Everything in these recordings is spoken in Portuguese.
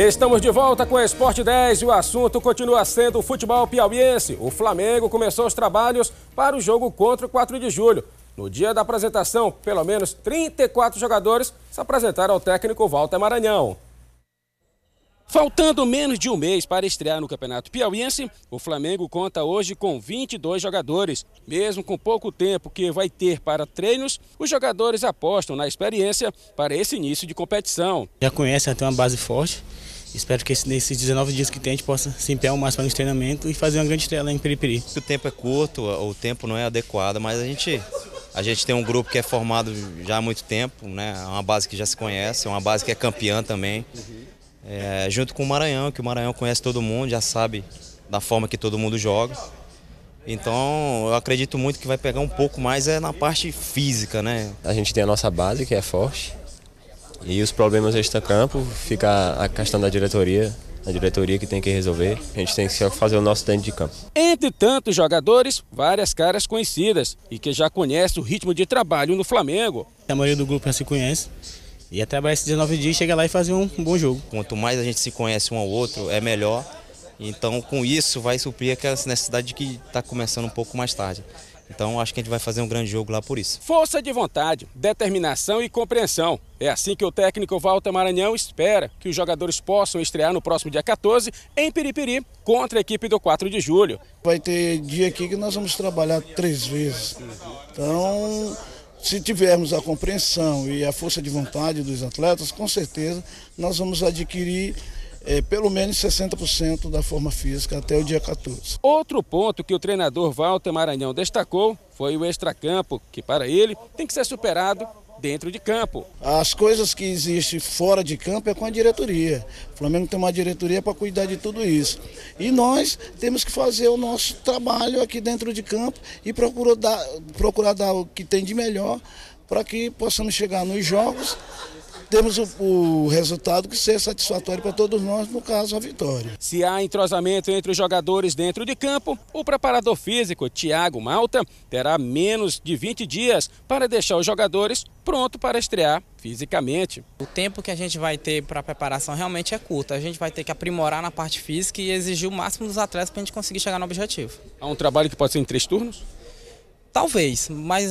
Estamos de volta com o Esporte 10 e o assunto continua sendo o futebol piauiense. O Flamengo começou os trabalhos para o jogo contra o 4 de julho. No dia da apresentação, pelo menos 34 jogadores se apresentaram ao técnico Walter Maranhão. Faltando menos de um mês para estrear no Campeonato Piauiense, o Flamengo conta hoje com 22 jogadores. Mesmo com pouco tempo que vai ter para treinos, os jogadores apostam na experiência para esse início de competição. Já conhecem, né, tem uma base forte. Espero que nesses 19 dias que tem a gente possa se empenhar o máximo no treinamento e fazer uma grande estreia em Piripiri. O tempo é curto, o tempo não é adequado, mas a gente a gente tem um grupo que é formado já há muito tempo, né? É uma base que já se conhece, é uma base que é campeã também é, junto com o Maranhão, que o Maranhão conhece todo mundo, já sabe da forma que todo mundo joga. Então, eu acredito muito que vai pegar um pouco mais é na parte física, né? A gente tem a nossa base que é forte. E os problemas extra-campo fica a questão da diretoria, a diretoria que tem que resolver. A gente tem que fazer o nosso dentro de campo. Entre tantos jogadores, várias caras conhecidas e que já conhecem o ritmo de trabalho no Flamengo. A maioria do grupo já se conhece. Ia trabalhar esses 19 dias, chegar lá e fazer um bom jogo. Quanto mais a gente se conhece um ao outro, é melhor. Então, com isso, vai suprir aquela necessidade que está começando um pouco mais tarde. Então, acho que a gente vai fazer um grande jogo lá por isso. Força de vontade, determinação e compreensão. É assim que o técnico Walter Maranhão espera que os jogadores possam estrear no próximo dia 14 em Piripiri contra a equipe do 4 de julho. Vai ter dia aqui que nós vamos trabalhar três vezes. Então, se tivermos a compreensão e a força de vontade dos atletas, com certeza nós vamos adquirir é, pelo menos 60% da forma física até o dia 14. Outro ponto que o treinador Walter Maranhão destacou foi o extracampo, que para ele tem que ser superado dentro de campo. As coisas que existem fora de campo é com a diretoria. O Flamengo tem uma diretoria para cuidar de tudo isso. E nós temos que fazer o nosso trabalho aqui dentro de campo e procurar dar, procurar dar o que tem de melhor para que possamos chegar nos jogos temos o, o resultado que ser satisfatório para todos nós, no caso, a vitória. Se há entrosamento entre os jogadores dentro de campo, o preparador físico Tiago Malta terá menos de 20 dias para deixar os jogadores pronto para estrear fisicamente. O tempo que a gente vai ter para a preparação realmente é curto. A gente vai ter que aprimorar na parte física e exigir o máximo dos atletas para a gente conseguir chegar no objetivo. Há um trabalho que pode ser em três turnos? Talvez, mas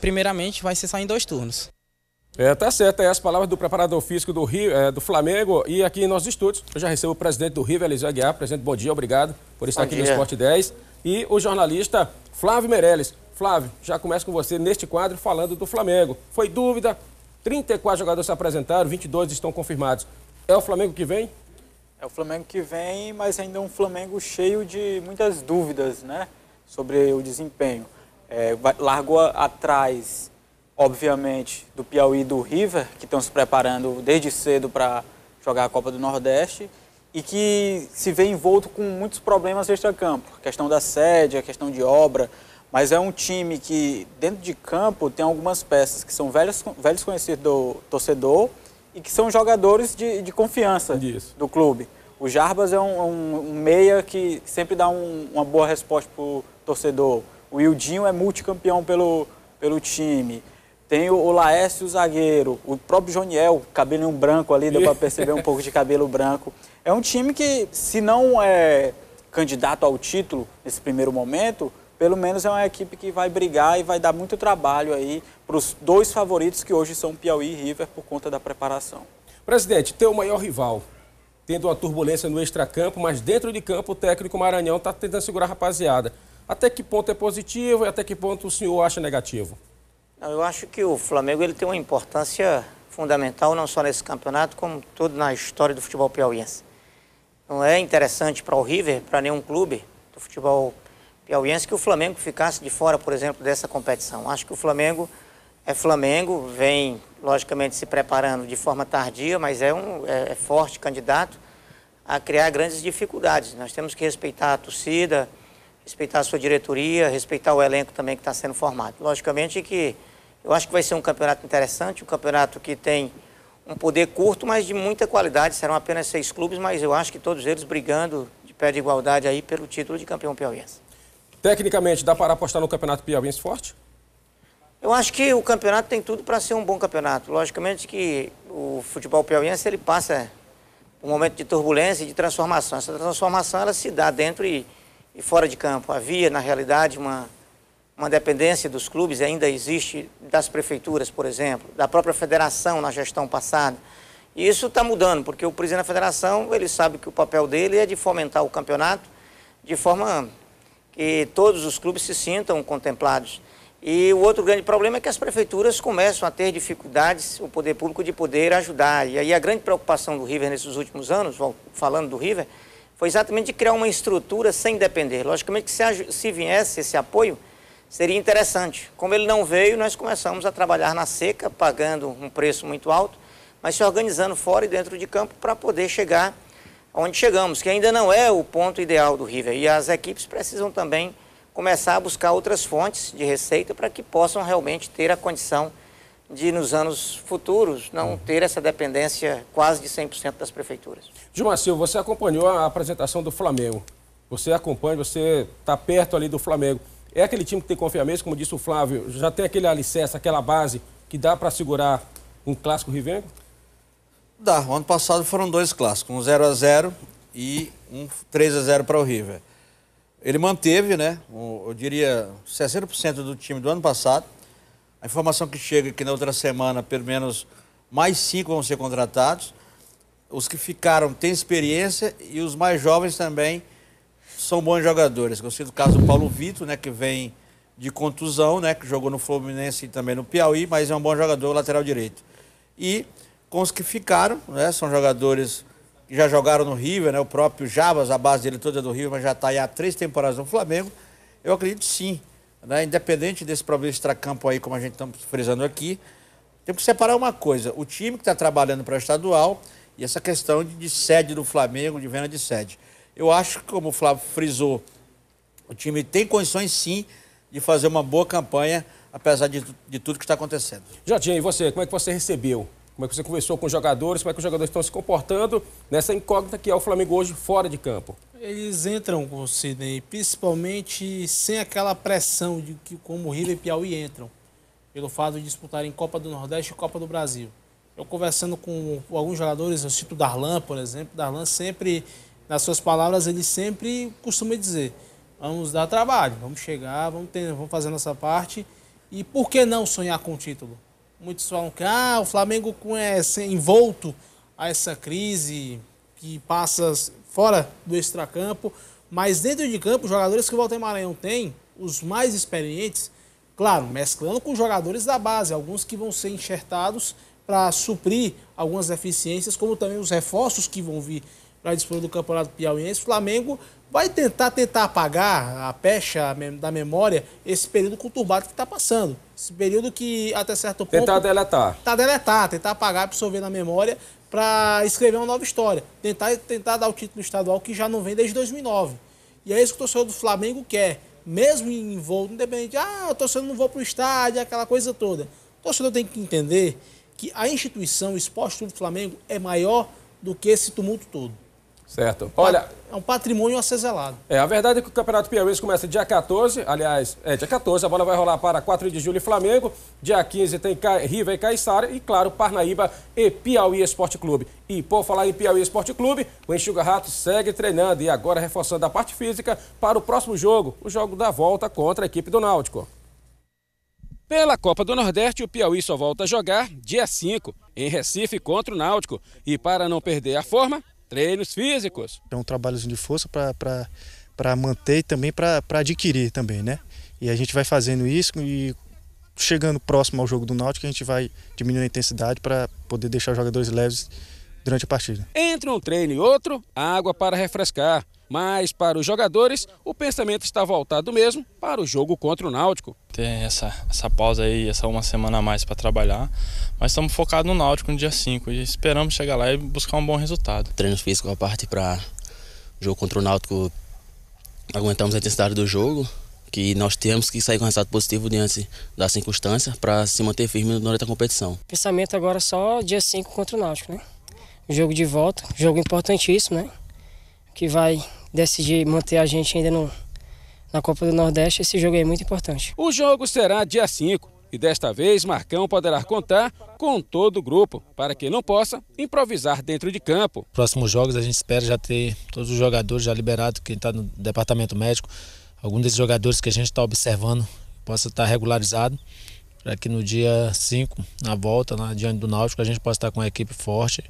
primeiramente vai ser só em dois turnos. É, tá certo, é as palavras do preparador físico do Rio, é, do Flamengo. E aqui em nossos estúdios, eu já recebo o presidente do Rio, Eliseu Aguiar. Presidente, bom dia, obrigado por estar bom aqui dia. no Esporte 10. E o jornalista Flávio Meirelles. Flávio, já começo com você neste quadro falando do Flamengo. Foi dúvida, 34 jogadores se apresentaram, 22 estão confirmados. É o Flamengo que vem? É o Flamengo que vem, mas ainda é um Flamengo cheio de muitas dúvidas, né? Sobre o desempenho. É, largou atrás obviamente, do Piauí e do River, que estão se preparando desde cedo para jogar a Copa do Nordeste e que se vê envolto com muitos problemas extra-campo, questão da sede, a questão de obra, mas é um time que, dentro de campo, tem algumas peças que são velhos, velhos conhecidos do torcedor e que são jogadores de, de confiança Isso. do clube. O Jarbas é um, um, um meia que sempre dá um, uma boa resposta para o torcedor. O Ildinho é multicampeão pelo, pelo time. Tem o, o Laércio o zagueiro, o próprio Joniel, cabelinho branco ali, deu para perceber um pouco de cabelo branco. É um time que, se não é candidato ao título nesse primeiro momento, pelo menos é uma equipe que vai brigar e vai dar muito trabalho aí para os dois favoritos que hoje são Piauí e River por conta da preparação. Presidente, teu maior rival, tendo uma turbulência no extracampo, mas dentro de campo o técnico Maranhão está tentando segurar a rapaziada. Até que ponto é positivo e até que ponto o senhor acha negativo? Eu acho que o Flamengo ele tem uma importância fundamental, não só nesse campeonato, como tudo na história do futebol piauiense. Não é interessante para o River, para nenhum clube do futebol piauiense, que o Flamengo ficasse de fora, por exemplo, dessa competição. Acho que o Flamengo é Flamengo, vem, logicamente, se preparando de forma tardia, mas é um é, é forte candidato a criar grandes dificuldades. Nós temos que respeitar a torcida, respeitar a sua diretoria, respeitar o elenco também que está sendo formado. Logicamente que eu acho que vai ser um campeonato interessante, um campeonato que tem um poder curto, mas de muita qualidade. Serão apenas seis clubes, mas eu acho que todos eles brigando de pé de igualdade aí pelo título de campeão piauiense. Tecnicamente, dá para apostar no campeonato piauiense forte? Eu acho que o campeonato tem tudo para ser um bom campeonato. Logicamente que o futebol piauiense ele passa um momento de turbulência e de transformação. Essa transformação ela se dá dentro e, e fora de campo. Havia, na realidade, uma uma dependência dos clubes ainda existe das prefeituras, por exemplo, da própria federação na gestão passada. E isso está mudando, porque o presidente da federação, ele sabe que o papel dele é de fomentar o campeonato de forma que todos os clubes se sintam contemplados. E o outro grande problema é que as prefeituras começam a ter dificuldades, o poder público, de poder ajudar. E aí a grande preocupação do River nesses últimos anos, falando do River, foi exatamente de criar uma estrutura sem depender. Logicamente que se, se viesse esse apoio, seria interessante. Como ele não veio, nós começamos a trabalhar na seca, pagando um preço muito alto, mas se organizando fora e dentro de campo para poder chegar onde chegamos, que ainda não é o ponto ideal do River. E as equipes precisam também começar a buscar outras fontes de receita para que possam realmente ter a condição de, nos anos futuros, não ter essa dependência quase de 100% das prefeituras. Gilmar Silva, você acompanhou a apresentação do Flamengo. Você acompanha, você está perto ali do Flamengo. É aquele time que tem confiança, como disse o Flávio, já tem aquele alicerce, aquela base que dá para segurar um clássico rivengo? Dá. O ano passado foram dois clássicos, um 0 a 0 e um 3 a 0 para o River. Ele manteve, né, um, eu diria, 60% do time do ano passado. A informação que chega é que na outra semana, pelo menos mais cinco vão ser contratados. Os que ficaram têm experiência e os mais jovens também são bons jogadores. Eu cito o caso do Paulo Vitor, né, que vem de contusão, né, que jogou no Fluminense e também no Piauí, mas é um bom jogador lateral direito. E com os que ficaram, né, são jogadores que já jogaram no River, né, o próprio Javas, a base dele toda é do River, mas já está aí há três temporadas no Flamengo. Eu acredito sim, né, independente desse problema campo aí, como a gente está frisando aqui, tem que separar uma coisa: o time que está trabalhando para o estadual e essa questão de, de sede do Flamengo, de venda de sede. Eu acho que, como o Flávio frisou, o time tem condições sim de fazer uma boa campanha, apesar de, de tudo que está acontecendo. Jardim, e você? Como é que você recebeu? Como é que você conversou com os jogadores? Como é que os jogadores estão se comportando nessa incógnita que é o Flamengo hoje fora de campo? Eles entram com o Sidney, principalmente sem aquela pressão de que como o River e Piauí entram, pelo fato de disputarem Copa do Nordeste e Copa do Brasil. Eu conversando com alguns jogadores, eu cito Darlan, por exemplo, Darlan sempre nas suas palavras, ele sempre costuma dizer: vamos dar trabalho, vamos chegar, vamos, ter, vamos fazer nossa parte. E por que não sonhar com o título? Muitos falam que ah, o Flamengo é envolto a essa crise que passa fora do extracampo, mas dentro de campo, os jogadores que o Walter Maranhão tem, os mais experientes, claro, mesclando com jogadores da base, alguns que vão ser enxertados para suprir algumas deficiências, como também os reforços que vão vir para a disputa do Campeonato Piauiense. O Flamengo vai tentar tentar apagar a pecha da memória esse período conturbado que está passando. Esse período que, até certo ponto... Tentar deletar. Tentar tá deletar, tentar apagar, absorver na memória para escrever uma nova história. Tentar, tentar dar o título estadual que já não vem desde 2009. E é isso que o torcedor do Flamengo quer. Mesmo em voo, independente, ah, o torcedor não vou para o estádio, aquela coisa toda. O torcedor tem que entender que a instituição, o esporte do Flamengo é maior do que esse tumulto todo. Certo. Olha. É um patrimônio aceselado. É, a verdade é que o Campeonato Piauiense começa dia 14, aliás, é dia 14, a bola vai rolar para 4 de julho e Flamengo, dia 15 tem Riva e Caiçara e, claro, Parnaíba e Piauí Esporte Clube. E, por falar em Piauí Esporte Clube, o Enxuga Rato segue treinando e agora reforçando a parte física para o próximo jogo, o jogo da volta contra a equipe do Náutico. Pela Copa do Nordeste, o Piauí só volta a jogar dia 5, em Recife contra o Náutico. E para não perder a forma, treinos físicos. É um então, trabalhozinho de força para manter e também para adquirir também, né? E a gente vai fazendo isso e chegando próximo ao jogo do Náutico, a gente vai diminuindo a intensidade para poder deixar os jogadores leves durante a partida. Entre um treino e outro, água para refrescar. Mas para os jogadores, o pensamento está voltado mesmo para o jogo contra o Náutico. Tem essa, essa pausa aí, essa uma semana a mais para trabalhar, mas estamos focados no Náutico no dia 5 e esperamos chegar lá e buscar um bom resultado. Treino físico a parte para o jogo contra o Náutico, aguentamos a intensidade do jogo, que nós temos que sair com resultado positivo diante das circunstância para se manter firme hora da competição. Pensamento agora só dia 5 contra o Náutico, né? Jogo de volta, jogo importantíssimo, né? Que vai decidir manter a gente ainda no, na Copa do Nordeste, esse jogo é muito importante. O jogo será dia 5 e desta vez Marcão poderá contar com todo o grupo, para que não possa improvisar dentro de campo. Próximos jogos a gente espera já ter todos os jogadores já liberados, quem está no departamento médico, algum desses jogadores que a gente está observando possa estar tá regularizado, para que no dia 5, na volta, na, diante do Náutico, a gente possa estar tá com a equipe forte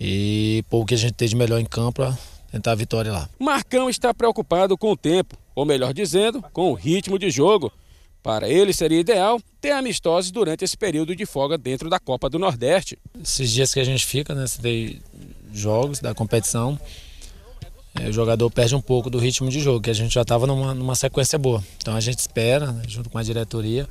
e pouco que a gente tem de melhor em campo tentar a vitória lá. Marcão está preocupado com o tempo, ou melhor dizendo, com o ritmo de jogo. Para ele seria ideal ter amistosos durante esse período de folga dentro da Copa do Nordeste. Esses dias que a gente fica, né, tem jogos da competição, é, o jogador perde um pouco do ritmo de jogo, que a gente já estava numa, numa, sequência boa. Então a gente espera, né, junto com a diretoria,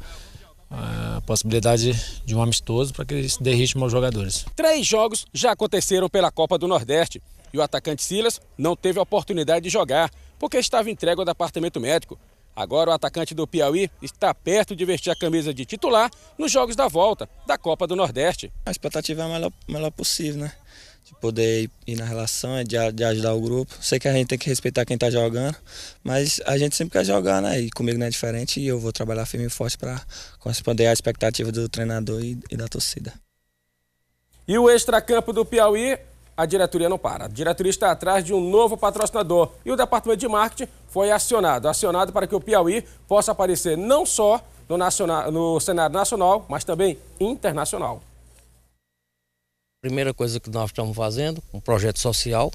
a possibilidade de um amistoso para que ele dê ritmo aos jogadores. Três jogos já aconteceram pela Copa do Nordeste. E o atacante Silas não teve oportunidade de jogar, porque estava entregue ao departamento médico. Agora o atacante do Piauí está perto de vestir a camisa de titular nos jogos da volta da Copa do Nordeste. A expectativa é a melhor, melhor possível, né? De poder ir na relação, é de, de ajudar o grupo. Sei que a gente tem que respeitar quem está jogando, mas a gente sempre quer jogar, né? E comigo não é diferente e eu vou trabalhar firme e forte para corresponder à expectativa do treinador e, e da torcida. E o extracampo do Piauí a diretoria não para. A diretoria está atrás de um novo patrocinador e o departamento de marketing foi acionado acionado para que o Piauí possa aparecer não só no, nacional, no cenário nacional, mas também internacional. Primeira coisa que nós estamos fazendo, um projeto social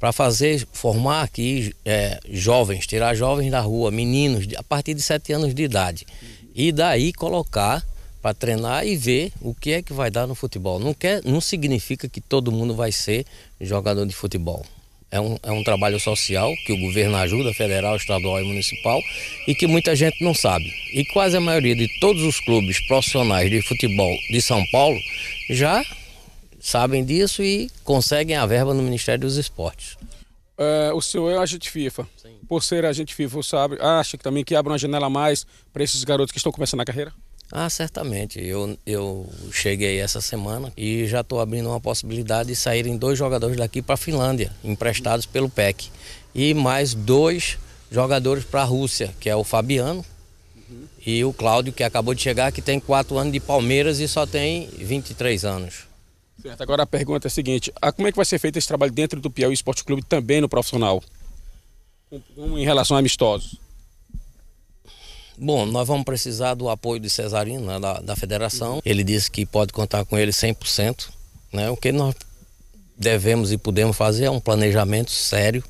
para fazer, formar aqui é, jovens, tirar jovens da rua, meninos a partir de 7 anos de idade. E daí colocar para treinar e ver o que é que vai dar no futebol. Não, quer, não significa que todo mundo vai ser jogador de futebol. É um, é um trabalho social que o governo ajuda, federal, estadual e municipal, e que muita gente não sabe. E quase a maioria de todos os clubes profissionais de futebol de São Paulo já sabem disso e conseguem a verba no Ministério dos Esportes. É, o senhor é um agente FIFA. Sim. Por ser agente FIFA, sabe, acha que também que abre uma janela a mais para esses garotos que estão começando a carreira? Ah, certamente. Eu, eu cheguei essa semana e já estou abrindo uma possibilidade de saírem dois jogadores daqui para a Finlândia, emprestados pelo PEC. E mais dois jogadores para a Rússia, que é o Fabiano uhum. e o Cláudio, que acabou de chegar, que tem quatro anos de Palmeiras e só tem 23 anos. Certo, agora a pergunta é a seguinte: ah, como é que vai ser feito esse trabalho dentro do Piauí Esporte Clube também no profissional? em relação a amistosos? Bom, nós vamos precisar do apoio de Cesarino, né, da, da federação. Ele disse que pode contar com ele 100%. Né? O que nós devemos e podemos fazer é um planejamento sério.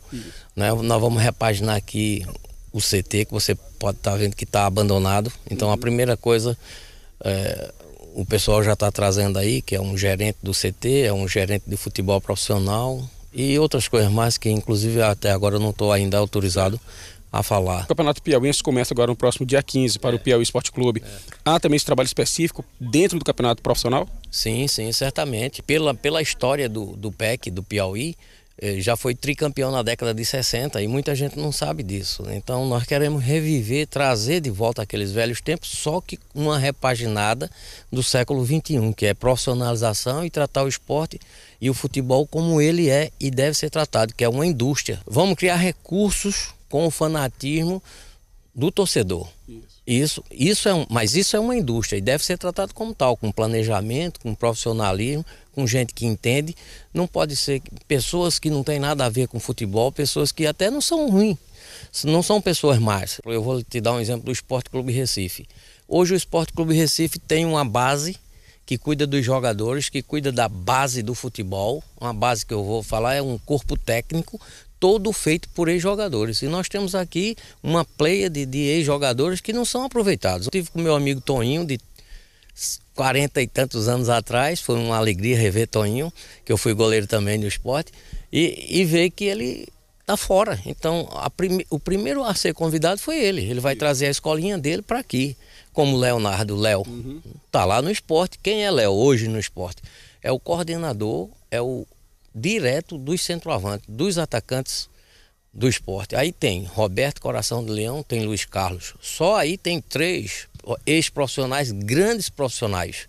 Né? Nós vamos repaginar aqui o CT, que você pode estar tá vendo que está abandonado. Então, a primeira coisa, é, o pessoal já está trazendo aí, que é um gerente do CT, é um gerente de futebol profissional e outras coisas mais que, inclusive, até agora eu não estou ainda autorizado a falar. O Campeonato Piauiense começa agora no próximo dia 15 para é. o Piauí Esporte Clube. É. Tá. Há também esse trabalho específico dentro do Campeonato Profissional? Sim, sim, certamente. Pela, pela história do, do PEC, do Piauí, eh, já foi tricampeão na década de 60 e muita gente não sabe disso. Então nós queremos reviver, trazer de volta aqueles velhos tempos, só que uma repaginada do século XXI, que é profissionalização e tratar o esporte e o futebol como ele é e deve ser tratado, que é uma indústria. Vamos criar recursos com o fanatismo do torcedor. Isso. Isso, é um, mas isso é uma indústria e deve ser tratado como tal, com planejamento, com profissionalismo, com gente que entende. Não pode ser pessoas que não têm nada a ver com futebol, pessoas que até não são ruins, não são pessoas más. Eu vou te dar um exemplo do Esporte Clube Recife. Hoje o Esporte Clube Recife tem uma base que cuida dos jogadores, que cuida da base do futebol. Uma base que eu vou falar é um corpo técnico todo feito por ex-jogadores. E nós temos aqui uma pleia de, de ex-jogadores que não são aproveitados. Eu tive com meu amigo Toninho, de 40 e tantos anos atrás, foi uma alegria rever Toninho, que eu fui goleiro também no esporte, e, e ver que ele está fora. Então, prime, o primeiro a ser convidado foi ele. Ele vai trazer a escolinha dele para aqui, como Leonardo Léo. Uhum. Tá lá no esporte. Quem é Léo hoje no esporte? É o coordenador, é o direto dos centroavantes, dos atacantes do esporte. Aí tem Roberto Coração de Leão, tem Luiz Carlos. Só aí tem três ex-profissionais, grandes profissionais,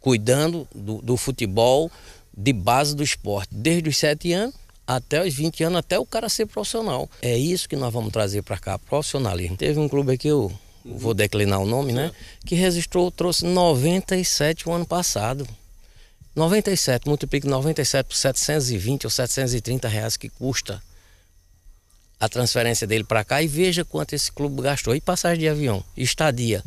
cuidando do, do, futebol de base do esporte, desde os sete anos até os 20 anos, até o cara ser profissional. É isso que nós vamos trazer para cá, profissionalismo. Teve um clube aqui, eu vou declinar o nome, né? Que registrou, trouxe 97 o ano passado. 97, multiplique 97 por 720 ou 730 reais que custa a transferência dele para cá e veja quanto esse clube gastou e passagem de avião, estadia.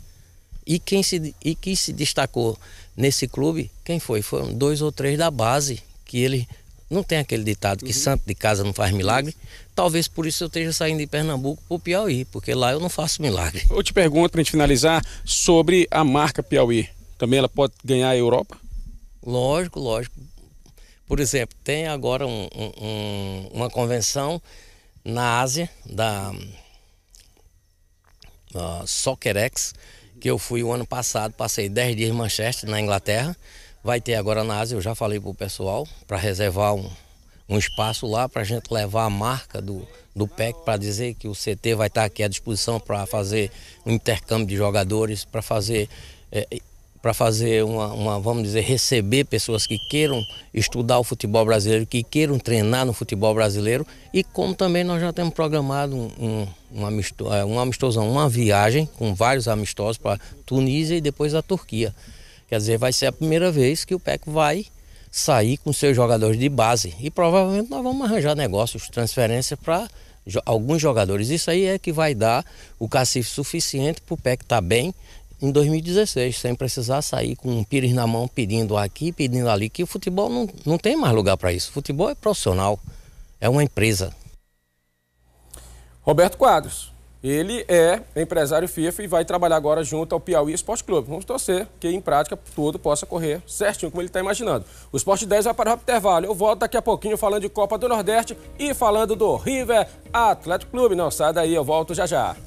E quem se, e quem se destacou nesse clube, quem foi? Foram dois ou três da base que ele. Não tem aquele ditado que uhum. santo de casa não faz milagre? Talvez por isso eu esteja saindo de Pernambuco para o Piauí, porque lá eu não faço milagre. Eu te pergunto, para gente finalizar, sobre a marca Piauí. Também ela pode ganhar a Europa? Lógico, lógico. Por exemplo, tem agora um, um, uma convenção na Ásia, da uh, Soccerex, que eu fui o ano passado, passei 10 dias em Manchester, na Inglaterra. Vai ter agora na Ásia, eu já falei pro pessoal, para reservar um, um espaço lá para a gente levar a marca do, do PEC para dizer que o CT vai estar tá aqui à disposição para fazer um intercâmbio de jogadores, para fazer é, para fazer uma, uma, vamos dizer, receber pessoas que queiram estudar o futebol brasileiro, que queiram treinar no futebol brasileiro. E como também nós já temos programado um, um, um é, amistosão, uma viagem com vários amistosos para Tunísia e depois a Turquia. Quer dizer, vai ser a primeira vez que o PEC vai sair com seus jogadores de base. E provavelmente nós vamos arranjar negócios, transferência para alguns jogadores. Isso aí é que vai dar o cacife suficiente para o PEC estar tá bem em 2016, sem precisar sair com um pires na mão pedindo aqui, pedindo ali, que o futebol não, não tem mais lugar para isso. O futebol é profissional, é uma empresa. Roberto Quadros, ele é empresário FIFA e vai trabalhar agora junto ao Piauí Esporte Clube. Vamos torcer que, em prática, tudo possa correr certinho, como ele está imaginando. O Esporte 10 vai para o intervalo. Eu volto daqui a pouquinho falando de Copa do Nordeste e falando do River Atlético Clube. Não sai daí, eu volto já já.